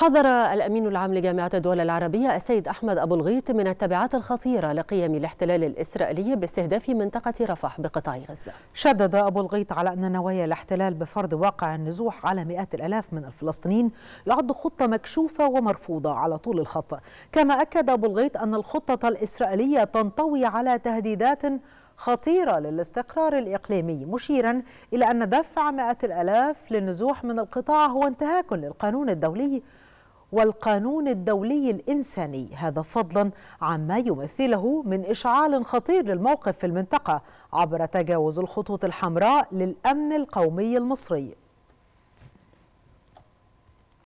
حذر الأمين العام لجامعة الدول العربية السيد أحمد أبو الغيط من التبعات الخطيرة لقيام الاحتلال الإسرائيلي باستهداف منطقة رفح بقطاع غزة شدد أبو الغيط على أن نوايا الاحتلال بفرض واقع النزوح على مئات الألاف من الفلسطينيين يعد خطة مكشوفة ومرفوضة على طول الخط كما أكد أبو الغيط أن الخطة الإسرائيلية تنطوي على تهديدات خطيرة للاستقرار الإقليمي مشيرا إلى أن دفع مئات الألاف للنزوح من القطاع هو انتهاك للقانون الدولي والقانون الدولي الإنساني هذا فضلا عما يمثله من إشعال خطير للموقف في المنطقة عبر تجاوز الخطوط الحمراء للأمن القومي المصري